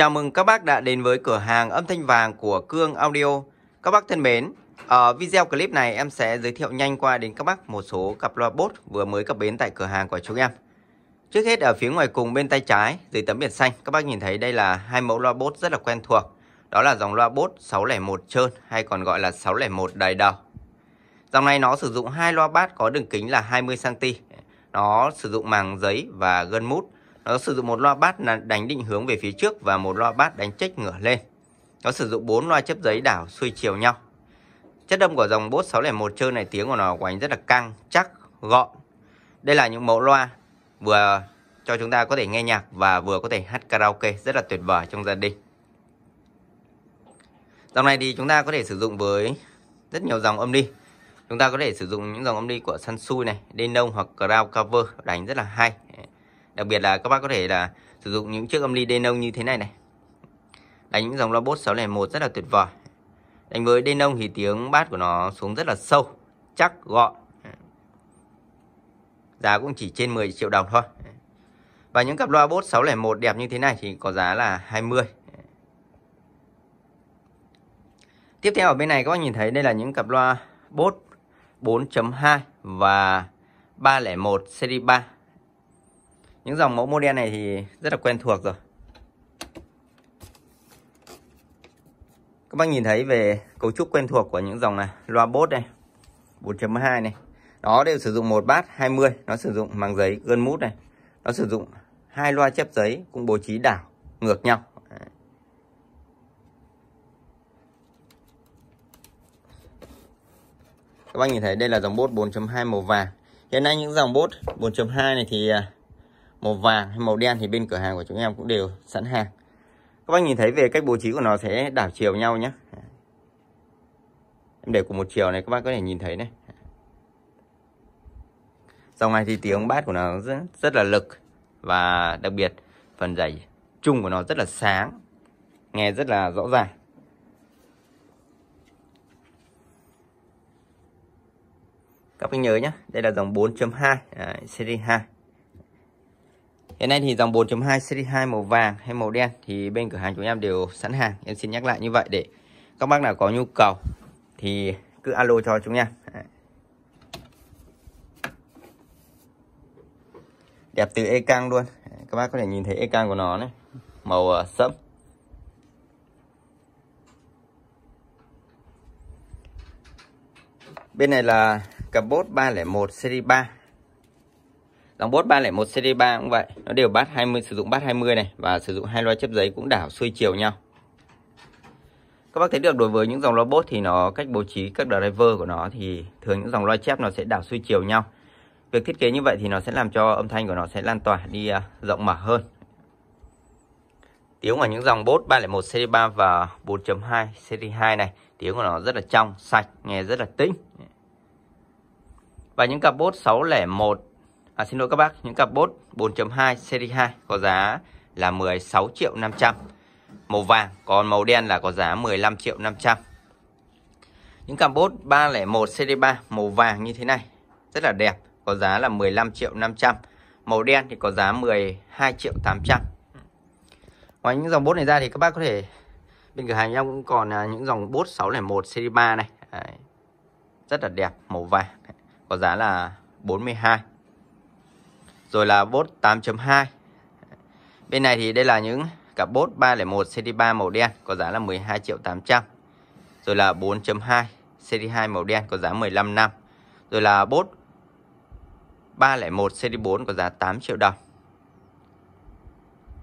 Chào mừng các bác đã đến với cửa hàng âm thanh vàng của Cương Audio. Các bác thân mến, ở video clip này em sẽ giới thiệu nhanh qua đến các bác một số cặp loa bốt vừa mới cập bến tại cửa hàng của chúng em. Trước hết ở phía ngoài cùng bên tay trái dưới tấm biển xanh, các bác nhìn thấy đây là hai mẫu loa bốt rất là quen thuộc. Đó là dòng loa bốt 601 trơn hay còn gọi là 601 đầy đầu. Dòng này nó sử dụng hai loa bát có đường kính là 20 cm. Nó sử dụng màng giấy và gân mút nó sử dụng một loa bát đánh định hướng về phía trước và một loa bát đánh chếch ngửa lên nó sử dụng bốn loa chấp giấy đảo xuôi chiều nhau chất âm của dòng bốt 601 chơi này tiếng của nó của anh rất là căng chắc gọn đây là những mẫu loa vừa cho chúng ta có thể nghe nhạc và vừa có thể hát karaoke rất là tuyệt vời trong gia đình dòng này thì chúng ta có thể sử dụng với rất nhiều dòng âm đi chúng ta có thể sử dụng những dòng âm đi của Sansui này Denon hoặc Crowd Cover đánh rất là hay đặc biệt là các bác có thể là sử dụng những chiếc âm ly denon như thế này này đánh những dòng robot 601 rất là tuyệt vời đánh với denon thì tiếng bát của nó xuống rất là sâu chắc gọn giá cũng chỉ trên 10 triệu đồng thôi và những cặp loa bốt 601 đẹp như thế này thì có giá là 20 Tiếp theo ở bên này các bác nhìn thấy đây là những cặp loa bốt 4.2 và 301 series 3 những dòng mẫu model này thì rất là quen thuộc rồi các bác nhìn thấy về cấu trúc quen thuộc của những dòng này loa bốt này 4.2 này đó đều sử dụng một bát 20 nó sử dụng màng giấy gân mút này nó sử dụng hai loa chép giấy cũng bố trí đảo ngược nhau các bác nhìn thấy đây là dòng bốt 4.2 màu vàng hiện nay những dòng bốt 4.2 này thì à, màu vàng hay màu đen thì bên cửa hàng của chúng em cũng đều sẵn hàng các bác nhìn thấy về cách bố trí của nó sẽ đảo chiều nhau nhé em để của một chiều này các bác có thể nhìn thấy này dòng này thì tiếng bát của nó rất, rất là lực và đặc biệt phần giày chung của nó rất là sáng nghe rất là rõ ràng các bác nhớ nhé đây là dòng 4.2 à, series 2 Hiện nay thì dòng 4.2 series 2 màu vàng hay màu đen thì bên cửa hàng chúng em đều sẵn hàng. Em xin nhắc lại như vậy để các bác nào có nhu cầu thì cứ alo cho chúng em. Đẹp từ e căng luôn. Các bác có thể nhìn thấy e căng của nó này, màu ờ, sẫm. Bên này là cặp bốt 301 series 3 Dòng bốt 301 cd 3 cũng vậy, nó đều bát 20 sử dụng bát 20 này và sử dụng hai loa chép giấy cũng đảo xuôi chiều nhau. Các bác thấy được đối với những dòng loa bốt thì nó cách bố trí các driver của nó thì thường những dòng loa chép nó sẽ đảo xuôi chiều nhau. Việc thiết kế như vậy thì nó sẽ làm cho âm thanh của nó sẽ lan tỏa đi à, rộng mở hơn. Tiếng của những dòng bốt 301 cd 3 và 4.2 cd 2 này, tiếng của nó rất là trong, sạch, nghe rất là tĩnh. Và những cặp bốt 601 à, xin lỗi các bác những cặp bốt 4.2 seri 2 có giá là 16 triệu 500 màu vàng còn màu đen là có giá 15 triệu 500 những cặp bốt 301 seri 3 màu vàng như thế này rất là đẹp có giá là 15 triệu 500 màu đen thì có giá 12 triệu 800 ngoài những dòng bốt này ra thì các bác có thể bên cửa hàng em cũng còn à, những dòng bốt 601 seri 3 này Đấy. rất là đẹp màu vàng có giá là 42 rồi là bốt 8.2 bên này thì đây là những cặp bốt 301 CD3 màu đen có giá là 12 triệu 800 rồi là 4.2 CD2 màu đen có giá 15 năm rồi là bốt 301 CD4 có giá 8 triệu đồng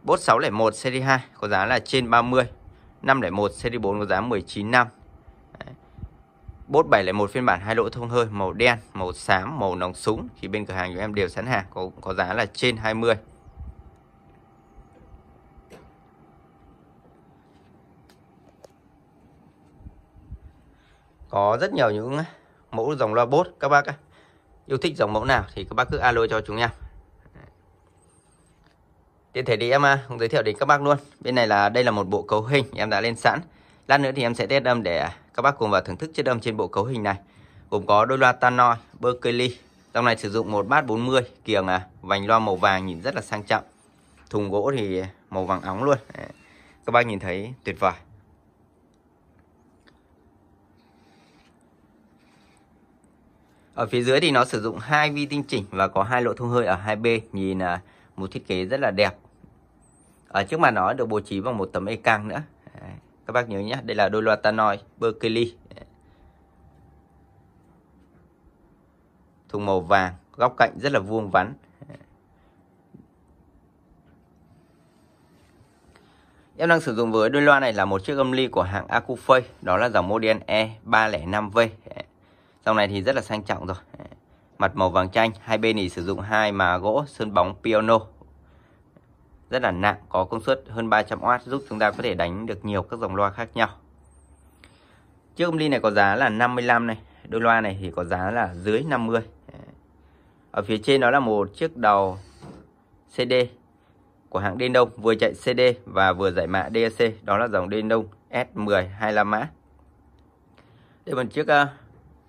bốt 601 CD2 có giá là trên 30 501 CD4 có giá 19 năm Bốt 701 phiên bản hai lỗ thông hơi màu đen, màu xám, màu nòng súng thì bên cửa hàng chúng em đều sẵn hàng có có giá là trên 20. Có rất nhiều những mẫu dòng loa bốt các bác Yêu thích dòng mẫu nào thì các bác cứ alo cho chúng em. Tiện thể đi em cũng à, giới thiệu đến các bác luôn. Bên này là đây là một bộ cấu hình em đã lên sẵn. Lát nữa thì em sẽ test âm để các bác cùng vào thưởng thức chất âm trên bộ cấu hình này. Gồm có đôi loa tannoy Berkeley. Dòng này sử dụng một bát 40 kiềng à, vành loa màu vàng nhìn rất là sang trọng. Thùng gỗ thì màu vàng óng luôn. Các bác nhìn thấy tuyệt vời. Ở phía dưới thì nó sử dụng hai vi tinh chỉnh và có hai lỗ thông hơi ở hai bên nhìn à, một thiết kế rất là đẹp. Ở trước mặt nó được bố trí bằng một tấm e căng nữa các bác nhớ nhé đây là đôi loa tanoi Berkeley thùng màu vàng góc cạnh rất là vuông vắn Em đang sử dụng với đôi loa này là một chiếc âm ly của hãng Acufay, đó là dòng model E305V. Dòng này thì rất là sang trọng rồi. Mặt màu vàng chanh, hai bên thì sử dụng hai mà gỗ sơn bóng piano rất là nặng có công suất hơn 300W giúp chúng ta có thể đánh được nhiều các dòng loa khác nhau. Chiếc âm ly này có giá là 55 này, đôi loa này thì có giá là dưới 50. Ở phía trên đó là một chiếc đầu CD của hãng Đen Đông vừa chạy CD và vừa giải mã DAC, đó là dòng Đen Đông S10 25 mã. Đây là một chiếc ờ,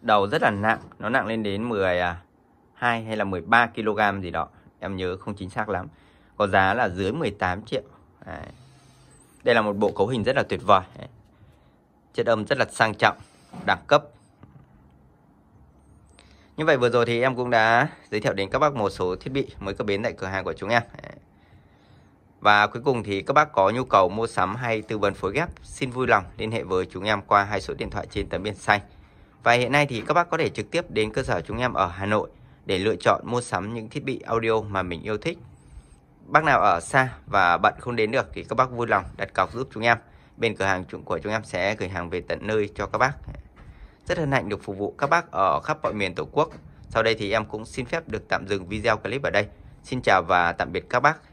đầu rất là nặng, nó nặng lên đến 12 à, hay là 13 kg gì đó, em nhớ không chính xác lắm có giá là dưới 18 triệu Đấy. đây là một bộ cấu hình rất là tuyệt vời Đấy. chất âm rất là sang trọng đẳng cấp như vậy vừa rồi thì em cũng đã giới thiệu đến các bác một số thiết bị mới có bến tại cửa hàng của chúng em Đấy. Và cuối cùng thì các bác có nhu cầu mua sắm hay tư vấn phối ghép, xin vui lòng liên hệ với chúng em qua hai số điện thoại trên tấm biển xanh. Và hiện nay thì các bác có thể trực tiếp đến cơ sở chúng em ở Hà Nội để lựa chọn mua sắm những thiết bị audio mà mình yêu thích bác nào ở xa và bận không đến được thì các bác vui lòng đặt cọc giúp chúng em bên cửa hàng của chúng em sẽ gửi hàng về tận nơi cho các bác rất hân hạnh được phục vụ các bác ở khắp mọi miền tổ quốc sau đây thì em cũng xin phép được tạm dừng video clip ở đây xin chào và tạm biệt các bác